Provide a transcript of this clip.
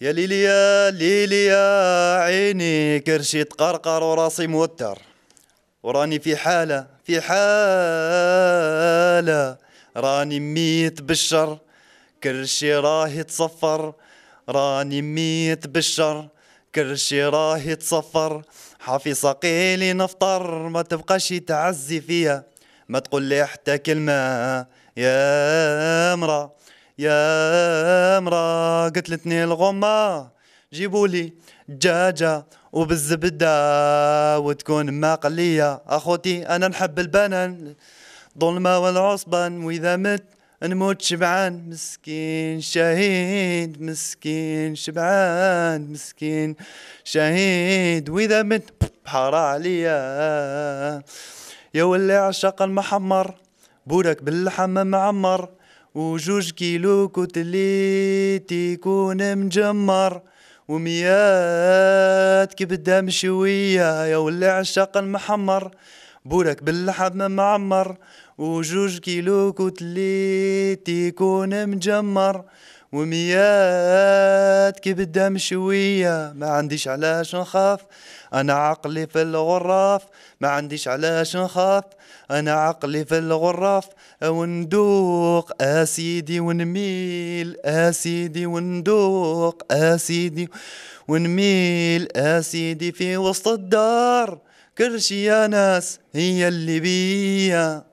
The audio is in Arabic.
يا ليليا ليليا عيني كرشي تقرقر وراسي موتر وراني في حالة في حالة راني ميت بالشر كرشي راهي تصفر راني ميت بالشر كرشي راهي تصفر حافي صقيلي نفطر ما تبقاش تعزي فيا ما تقول لي حتى كلمة يا امرأة يا مرا قتلتني الغمة جيبولي دجاجة وبالزبدة وتكون ما قلية أخوتي أنا نحب البنان ظلمة والعصبان وإذا مت نموت شبعان مسكين شهيد مسكين شبعان مسكين شهيد وإذا مت بحارة عليا يا ولي عشاق المحمر بورك باللحم معمر وجوج كيلو كتلي يكون مجمر وميات كبدة مشوية يا ولي عشاق المحمر بورك باللحم معمر وجوج كيلو كتلي يكون مجمر وميات الحياة كي بدا مشوية ما عنديش علاش نخاف أنا عقلي في الغرف ما عنديش علاش نخاف أنا عقلي في الغرف وندوق أسيدي آه ونميل أسيدي آه وندوق أسيدي آه ونميل أسيدي في وسط الدار كرشي يا ناس هي اللي بيا